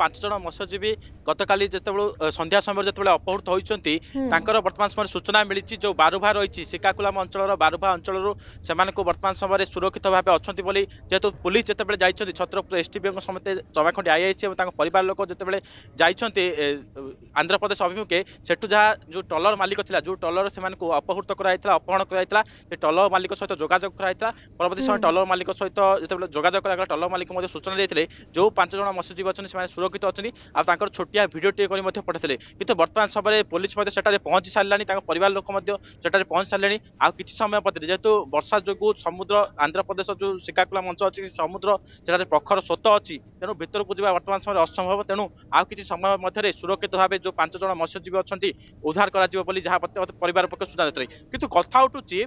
পাঁচ জন মৎস্যজীবী গতকাল যেতবে সন্ধ্যা সময় যেতবে অপহৃত হয়েছেন তাঁর বর্তমান সময় সূচনা মিছে যে বারুভা রয়েছে শ্রীকাকুলাম অঞ্চলর বারুভা অঞ্চলর সে বর্তমান সময় সুরক্ষিত ভাবে অনেক বলে যেহেতু পুলিশ যেতবে যাই ছত্রপুর এসটিবিও সমেত জমাখণ্ডি আইআইসি এবং তাঁর পরিবার লোক যেতবে যাই আন্ধ্রপ্রদেশ অভিমুখে সেটু যা যে টলর মালিক লা যে টলর সে অপহৃত করা অপহরণ করা সে টলর মালিক সহ যোগাযোগ করা পরবর্তী সময় টলর মালিক সহ যেতবে যোগাযোগ করা টলর মালিক সূচনা দিয়ে যে পাঁচ জন মৎস্যজীবী অনেক সে ସୁରକ୍ଷିତ ଅଛନ୍ତି ଆଉ ତାଙ୍କର ଛୋଟିଆ ଭିଡ଼ିଓଟିଏ କରି ମଧ୍ୟ ପଠାଇଥିଲେ କିନ୍ତୁ ବର୍ତ୍ତମାନ ସମୟରେ ପୋଲିସ ମଧ୍ୟ ସେଠାରେ ପହଞ୍ଚି ସାରିଲାଣି ତାଙ୍କ ପରିବାର ଲୋକ ମଧ୍ୟ ସେଠାରେ ପହଞ୍ଚି ସାରିଲେଣି ଆଉ କିଛି ସମୟ ପରେ ଯେହେତୁ ବର୍ଷା ଯୋଗୁଁ ସମୁଦ୍ର ଆନ୍ଧ୍ରପ୍ରଦେଶ ଯେଉଁ ଶ୍ରୀକାକୁଳମ୍ ମଞ୍ଚ ଅଛି ସମୁଦ୍ର ସେଠାରେ ପ୍ରଖର ସ୍ରୋତ ଅଛି ତେଣୁ ଭିତରକୁ ଯିବା ବର୍ତ୍ତମାନ ସମୟରେ ଅସମ୍ଭବ ତେଣୁ ଆଉ କିଛି ସମୟ ମଧ୍ୟରେ ସୁରକ୍ଷିତ ଭାବେ ଯେଉଁ ପାଞ୍ଚ ଜଣ ମତ୍ସ୍ୟଜୀବୀ ଅଛନ୍ତି ଉଦ୍ଧାର କରାଯିବ ବୋଲି ଯାହା ପରିବାର ପକ୍ଷ ସୂଚନା ଦେଇଥିଲେ କିନ୍ତୁ କଥା ଉଠୁଛି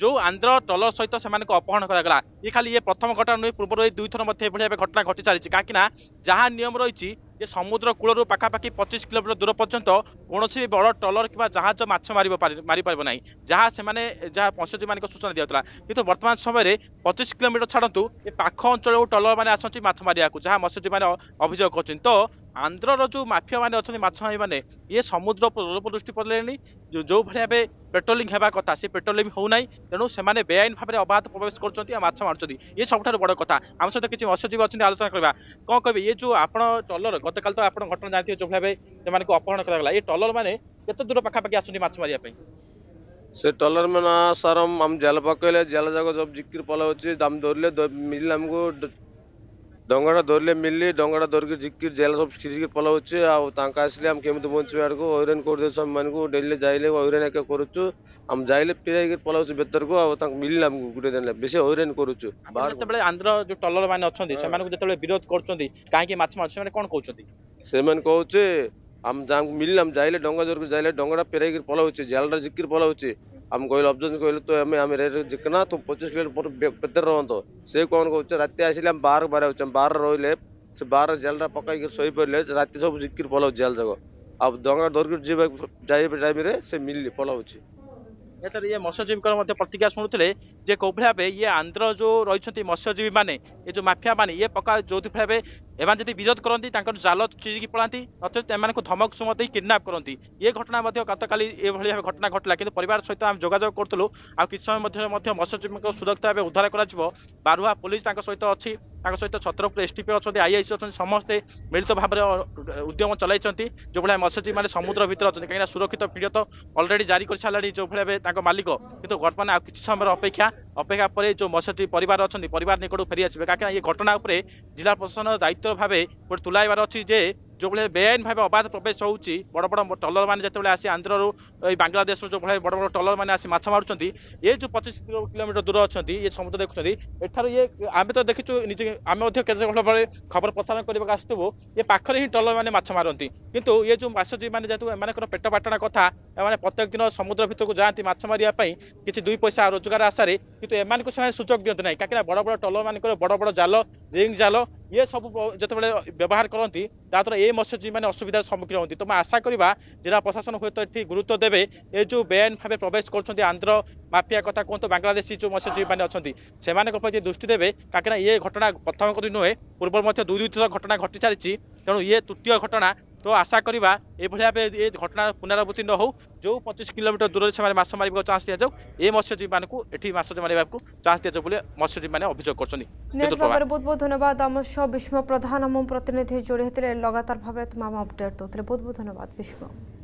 ଯେଉଁ ଆନ୍ଧ୍ର ଟ୍ରଲର ସହିତ ସେମାନଙ୍କୁ ଅପହରଣ କରାଗଲା ଇଏ ଖାଲି ଇଏ ପ୍ରଥମ ଘଟଣା ନୁହେଁ ପୂର୍ବରୁ ଏଇ ଦୁଇଥର ମଧ୍ୟ ଏଭଳି ଏବେ ଘଟଣା ଘଟି ଚାଲିଛି କାହିଁକି ନା ଯାହା ନିୟମ ରହିଛି ଯେ ସମୁଦ୍ର କୂଳରୁ ପାଖାପାଖି ପଚିଶ କିଲୋମିଟର ଦୂର ପର୍ଯ୍ୟନ୍ତ କୌଣସି ବି ବଡ଼ ଟ୍ରଲର କିମ୍ବା ଜାହାଜ ମାଛ ମାରିବ ମାରିପାରିବ ନାହିଁ ଯାହା ସେମାନେ ଯାହା ମତ୍ସ୍ୟଜୀବୀମାନଙ୍କ ସୂଚନା ଦିଆଯାଉଥିଲା କିନ୍ତୁ ବର୍ତ୍ତମାନ ସମୟରେ ପଚିଶ କିଲୋମିଟର ଛାଡ଼ନ୍ତୁ ଏ ପାଖ ଅଞ୍ଚଳକୁ ମାନେ ଆସନ୍ତି ମାଛ ମାରିବାକୁ ଯାହା ମତ୍ସ୍ୟଜୀବୀମାନେ ଅଭିଯୋଗ କରୁଛନ୍ତି ତ আন্ধ্রর যে মাফিয়া মানে অনেক মাছ ଭାଇମାନେ মানে ইয়ে সমুদ্র ପଡ଼ିଲେଣି ଯେଉଁ ଭଳି ভাবে পেট্রোলিং হওয়া কথা সে পেট্রোলিং হো না তেমন সে বেআইন ভাবে অবাধ প্রবেশ করছেন আর মাছ মারুচ্ছেন ইয়ে সবুঠার বড় কথা আমার সহ কিছু মৎস্যজীবী অনেক আলোচনা করা কম কবে ইয়ে যে আপনার টলর গতকাল তো আপনার ঘটনা জানি যে ভাবে সে অপহরণ করা এই টলর মানে কত দূর পাখাপাখি আসছেন মাছ মারা সে টলর মানে স্যার আমি জেল পকাইলে জাল যাক জিকির পলাউছি দাম ধরলে মিললে আমি దొంగడ దొర్లే మిల్లి దొంగడ దొరికి జిక్కి జైలు సొప్ కిజికి పొలవచ్చు ఆ తాంకాసిలే ఆమె కేమిది ముంచి వేడకు ఓరేన్ కొడుదేసు ఆమె మనకు ఢిల్లీ జైలే ఓరేన్ ఎక్క కొరచు ఆమె జైలే పిరాయికి పొలవచ్చు బెత్తరకు ఆ ତାଙ୍କୁ ମିଳିଲା ଆମକୁ ଗୋଟେ ଦେଲେ ବେଶୀ ହଇରାଣ କରୁଛୁ ଯେତେବେଳେ ଆନ୍ଧ୍ର ଯୋଉ ଟଲର ମାନେ ଅଛନ୍ତି ସେମାନଙ୍କୁ ଯେତେବେଳେ ବିରୋଧ କରୁଛନ୍ତି କାହିଁକି ମାଛ ମାଛ ସେମାନେ କଣ କହୁଛନ୍ତି ସେମାନେ କହୁଛି ଆମ ଯାହାଙ୍କୁ ମିଳିଲା ଆମେ ଯାଇଲେ ଡଙ୍ଗା ଜୋରକୁ ଯାଇଲେ ଡଙ୍ଗାଟା ପେରାଇକିରି ପଲାଉଛି ଜାଲଟା ଜିକିରି ପଲାଉଛି ಅಂಗೋಯ್ಲು ಅಬ್ಜನ್ ಕೊಯ್ಲು ತೋ ಅಮ್ಮೆ ಆಮೆ ರೇರ್ ಜಿಕ್ಕನ ತೋ 25 ಕಿಲೋ ಪೋಟ್ ಬೆದ್ದರ ರೋಂತೋ ಸೇ ಕೋನ್ ಕೋ ಉಚ್ಚ ರತ್ತಿ ಆಸಿಲೆ ಅಮ್ಮ ಬಾರ ಬಾರ ಉಚ್ಚ ಬಾರ ರೋಯ್ಲೆ ಸೇ ಬಾರ ಜಲ್ರ ಪಕ್ಕೈಗೆ ಸೋಯ್ ಪರ್ಲೆ ರತ್ತಿ ಸಬ ಜಿಕ್ಕಿರ್ ಪೋಲ ಜಲ್ ಜಗೋ अब दंगा दौरक जीवा जाए टाइम से मिलली पलाउची ଏଠାରେ ଇଏ ମତ୍ସ୍ୟଜୀବୀଙ୍କର ମଧ୍ୟ ପ୍ରତିକ୍ରିୟା ଶୁଣୁଥିଲେ ଯେ କୋଭଳି ଭାବେ ଇଏ ଆନ୍ଧ୍ର ଯେଉଁ ରହିଛନ୍ତି ମତ୍ସ୍ୟଜୀବୀମାନେ ଏ ଯେଉଁ ମାଫିଆମାନେ ଇଏ ପ୍ରକାର ଯେଉଁଥିପାଇଁ ଭାବେ এমন যদি বিরোধ করতে তাঁর জাল চিরিকি পড়াতে অথচ এমন ধমক সুম দিয়ে কিডনাপ করতে ইয়ে ঘটনা গতকাল এইভাবে ভাবে ঘটনা ঘটলা কিন্তু পরিবার সহ আমি যোগাযোগ করলু কিছু সময় মধ্যে মধ্যে মৎস্যজীবী সুরক্ষিত ভাবে উদ্ধার করা যাব বারুয়া পুলিশ তাঁর সহ অছি তাঁর সহ ছত্রপুর এসটিপি অনেক আইআইসি অনেক সমস্তে মিলিত ভাবে উদ্যম চলাইছেন যেভাবে মৎস্যজীবী মানে সমুদ্র ভিতরে অনেক কিনা সুরক্ষিত ভিডিও অলরেডি জারি করে সারা যেভাবে তাঁর মালিক কিন্তু বর্তমানে কিছু সময় অপেক্ষা ଅପେକ୍ଷା ପରେ ଯେଉଁ ମତ୍ସ୍ୟଜୀବୀ ପରିବାର ଅଛନ୍ତି ପରିବାର ନିକଟକୁ ଫେରି ଆସିବେ କାହିଁକିନା ଏ ଘଟଣା ଉପରେ ଜିଲ୍ଲା ପ୍ରଶାସନ ଦାୟିତ୍ୱ ଭାବେ ଗୋଟେ ତୁଲାଇବାର ଅଛି ଯେ ଯେଉଁଭଳି ବେଆଇନ ଭାବେ ଅବାଧ ପ୍ରବେଶ ହେଉଛି ବଡ଼ ବଡ଼ ଟଲରମାନେ ଯେତେବେଳେ ଆସି ଆନ୍ଧ୍ରରୁ ଏଇ ବାଂଲାଦେଶରୁ ଯେଉଁଭଳି ବଡ଼ ବଡ଼ ଟଲରମାନେ ଆସି ମାଛ ମାରୁଛନ୍ତି ଏ ଯେଉଁ ପଚିଶ କିଲୋମିଟର ଦୂର ଅଛନ୍ତି ଏ ସମୁଦ୍ର ଦେଖୁଛନ୍ତି ଏଠାରୁ ଇଏ ଆମେ ତ ଦେଖିଛୁ ନିଜେ ଆମେ ମଧ୍ୟ କେତେ ଭାବରେ ଖବର ପ୍ରସାରଣ କରିବାକୁ ଆସୁଥିବୁ ଏ ପାଖରେ ହିଁ ଟଲରମାନେ ମାଛ ମାରନ୍ତି କିନ୍ତୁ ଏ ଯେଉଁ ମାଛଜୀବୀମାନେ ଯେହେତୁ ଏମାନଙ୍କର ପେଟ ପାଟଣା କଥା ଏମାନେ ପ୍ରତ୍ୟେକ ଦିନ ସମୁଦ୍ର ଭିତରକୁ ଯାଆନ୍ତି ମାଛ ମାରିବା ପାଇଁ କିଛି ଦୁଇ ପଇସା ରୋଜଗାର ଆଶାରେ କିନ୍ତୁ ଏମାନଙ୍କୁ ସେମାନେ ସୁଯୋଗ ଦିଅନ୍ତି ନାହିଁ କାହିଁକିନା ବଡ଼ ବଡ଼ ଟଲରମାନଙ୍କର ବଡ଼ ବଡ଼ ଜାଲ ରିଙ୍ଗ ଜାଲ ଇଏ ସବୁ ଯେତେବେଳେ ବ୍ୟବହାର କରନ୍ତି ତାଦ୍ୱାରା ଏ ମତ୍ସ୍ୟଜୀବୀମାନେ ଅସୁବିଧାର ସମ୍ମୁଖୀନ ହୁଅନ୍ତି ତ ମୁଁ ଆଶା କରିବା ଜିଲ୍ଲା ପ୍ରଶାସନ ହୁଏତ ଏଠି ଗୁରୁତ୍ୱ ଦେବେ ଏ ଯେଉଁ ବେଆଇନ ଭାବେ ପ୍ରବେଶ କରୁଛନ୍ତି ଆନ୍ଧ୍ର ମାଫିଆ କଥା କୁହନ୍ତୁ ବାଂଲାଦେଶୀ ଯେଉଁ ମତ୍ସ୍ୟଜୀବୀମାନେ ଅଛନ୍ତି ସେମାନଙ୍କ ପ୍ରତି ଦୃଷ୍ଟି ଦେବେ କାହିଁକିନା ଏ ଘଟଣା ପ୍ରଥମ କରି ନୁହେଁ ପୂର୍ବରୁ ମଧ୍ୟ ଦୁଇ ଦୁଇଥର ଘଟଣା ଘଟି ସାରିଛି ତେଣୁ ଇଏ ତୃତୀୟ ଘଟଣା তো আশা କରିବା ଏଭଳି ଭାବେ ଏ ଘଟଣାର ପୁନରାବୃତ୍ତି ନ ହଉ ଯେଉଁ ପଚିଶ କିଲୋମିଟର ଦୂରରେ ସେମାନେ ମାଛ ମାରିବାକୁ ଚାନ୍ସ ଦିଆଯାଉ ଏ ମତ୍ସ୍ୟଜୀବୀମାନଙ୍କୁ ଏଠି ମାଛ ମାରିବାକୁ ଚାନ୍ସ ଦିଆଯାଉ ବୋଲି ମତ୍ସ୍ୟଜୀବୀମାନେ ଅଭିଯୋଗ କରୁଛନ୍ତି ବହୁତ ବହୁତ ଧନ୍ୟବାଦ ଆମ ସହ ବିଷ୍ମ ପ୍ରଧାନ ଆମ ପ୍ରତିନିଧି ଯୋଡ଼ି ହେଇଥିଲେ ଲଗାତାର ଭାବେ ତମାମ ଅପଡେଟ୍ ଦେଉଥିଲେ ବହୁତ ବହୁତ ଧନ୍ୟବାଦ ବିଷ୍ମ